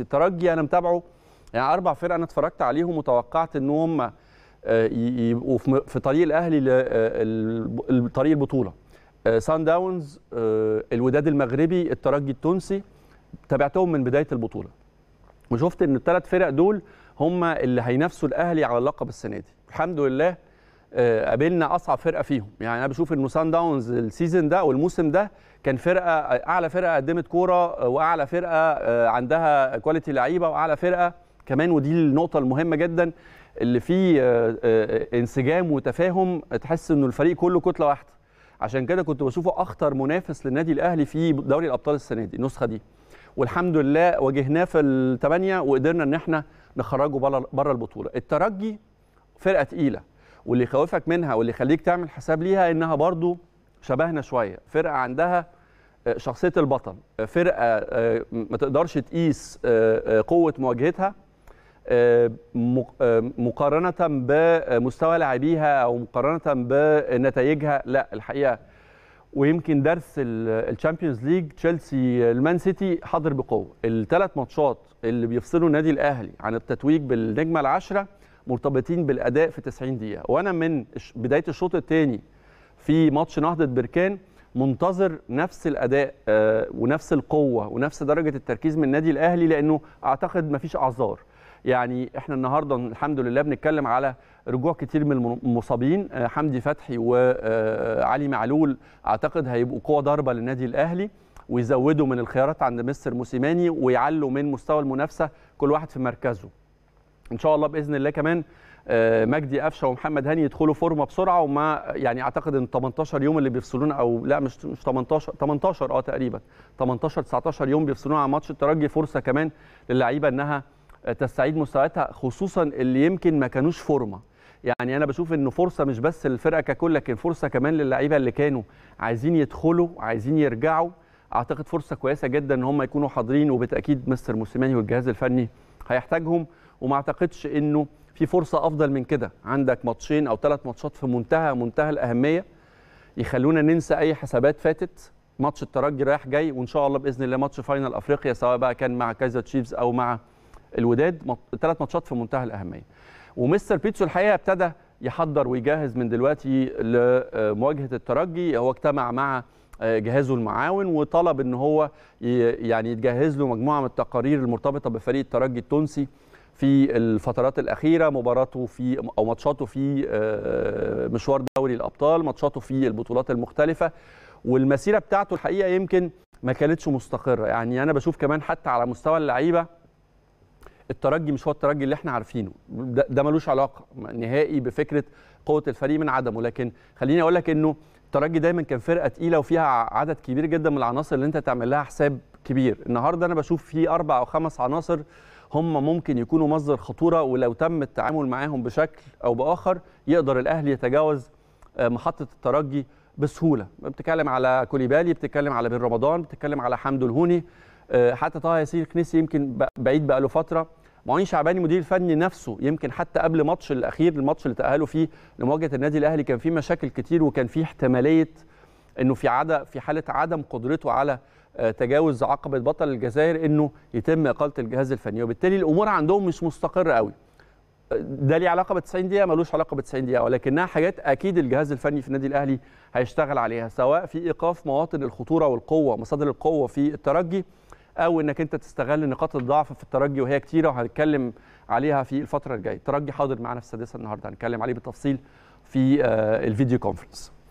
الترجي انا متابعه يعني اربع فرق انا اتفرجت عليهم وتوقعت ان هم آه، يبقوا في طريق الاهلي لطريق آه، البطوله سان آه، داونز الوداد المغربي الترجي التونسي تابعتهم من بدايه البطوله وشفت ان الثلاث فرق دول هم اللي هينافسوا الاهلي على اللقب السنه دي الحمد لله آه، قابلنا اصعب فرقه فيهم يعني انا بشوف انه سان داونز السيزون ده والموسم ده كان فرقه اعلى فرقه قدمت كوره واعلى فرقه آه، عندها كواليتي لعيبه واعلى فرقه كمان ودي النقطه المهمه جدا اللي فيه آه، انسجام وتفاهم تحس انه الفريق كله كتله واحده عشان كده كنت بشوفه اخطر منافس للنادي الاهلي في دوري الابطال السنه دي النسخه دي والحمد لله واجهناه في الثمانيه وقدرنا ان احنا نخرجه بره البطوله الترجي فرقه ثقيله واللي يخوفك منها واللي يخليك تعمل حساب ليها انها برضو شبهنا شويه فرقه عندها آه، شخصيه البطل آه، فرقه آه، ما تقدرش تقيس قوه مواجهتها مقارنه بمستوى لاعبيها او مقارنه بنتائجها لا الحقيقه ويمكن درس الشامبيونز ليج تشيلسي المان سيتي حاضر بقوه الثلاث ماتشات اللي بيفصلوا النادي الاهلي عن التتويج بالنجمه العاشره مرتبطين بالاداء في 90 دقيقه وانا من بدايه الشوط الثاني في ماتش نهضه بركان منتظر نفس الاداء آه، ونفس القوه ونفس درجه التركيز من النادي الاهلي لانه اعتقد مفيش اعذار يعني احنا النهارده الحمد لله بنتكلم على رجوع كتير من المصابين آه، حمدي فتحي وعلي آه، معلول اعتقد هيبقوا قوه ضاربه للنادي الاهلي ويزودوا من الخيارات عند مستر موسيماني ويعلوا من مستوى المنافسه كل واحد في مركزه ان شاء الله باذن الله كمان آه، مجدي قفشه ومحمد هاني يدخلوا فورمه بسرعه وما يعني اعتقد ان 18 يوم اللي بيفصلونا او لا مش مش 18 18 اه تقريبا 18 19 يوم بيفصلونا عن ماتش الترجي فرصه كمان للعيبه انها آه، تستعيد مستوياتها خصوصا اللي يمكن ما كانوش فورمه يعني انا بشوف انه فرصه مش بس للفرقه ككل لكن فرصه كمان للعيبه اللي كانوا عايزين يدخلوا عايزين يرجعوا اعتقد فرصه كويسه جدا ان هم يكونوا حاضرين وبالتاكيد مستر موسيماني والجهاز الفني هيحتاجهم وما اعتقدش انه في فرصه افضل من كده عندك ماتشين او ثلاث ماتشات في منتهى منتهى الاهميه يخلونا ننسى اي حسابات فاتت ماتش الترجي رايح جاي وان شاء الله باذن الله ماتش فاينل افريقيا سواء بقى كان مع كايزر تشيفز او مع الوداد ثلاث ماتشات في منتهى الاهميه ومستر بيتسو الحقيقه ابتدى يحضر ويجهز من دلوقتي لمواجهه الترجي هو اجتمع مع آه، جهازه المعاون وطلب ان هو يعني يتجهز له مجموعه من التقارير المرتبطه بفريق الترجي التونسي في الفترات الاخيره مباراته في او ماتشاته في آه، مشوار دوري الابطال ماتشاته في البطولات المختلفه والمسيره بتاعته الحقيقه يمكن ما كانتش مستقره يعني انا بشوف كمان حتى على مستوى اللعيبه الترجي مش هو الترجي اللي احنا عارفينه ده, ملوش علاقه نهائي بفكره قوه الفريق من عدمه لكن خليني اقول لك انه الترجي دايما كان فرقه تقيله وفيها عدد كبير جدا من العناصر اللي انت تعمل لها حساب كبير النهارده انا بشوف في اربع او خمس عناصر هم ممكن يكونوا مصدر خطوره ولو تم التعامل معاهم بشكل او باخر يقدر الاهلي يتجاوز آه، محطه الترجي بسهوله بتتكلم على كوليبالي بتتكلم على بن رمضان بتتكلم على حمد الهوني آه، حتى طه ياسين كنيسي يمكن بعيد بقاله فتره معين شعباني مدير الفني نفسه يمكن حتى قبل ماتش الاخير الماتش اللي تاهلوا فيه لمواجهه النادي الاهلي كان في مشاكل كتير وكان في احتماليه انه في عدم في حاله عدم قدرته على آه، تجاوز عقبه بطل الجزائر انه يتم اقاله الجهاز الفني وبالتالي الامور عندهم مش مستقره قوي آه، ده ليه علاقه ب 90 دقيقه ملوش علاقه ب 90 دقيقه ولكنها حاجات اكيد الجهاز الفني في النادي الاهلي هيشتغل عليها سواء في ايقاف مواطن الخطوره والقوه مصادر القوه في الترجي او انك انت تستغل نقاط الضعف في الترجي وهي كتيره وهنتكلم عليها في الفتره الجايه الترجي حاضر معانا في السادسه النهارده هنتكلم عليه بالتفصيل في آه، الفيديو كونفرنس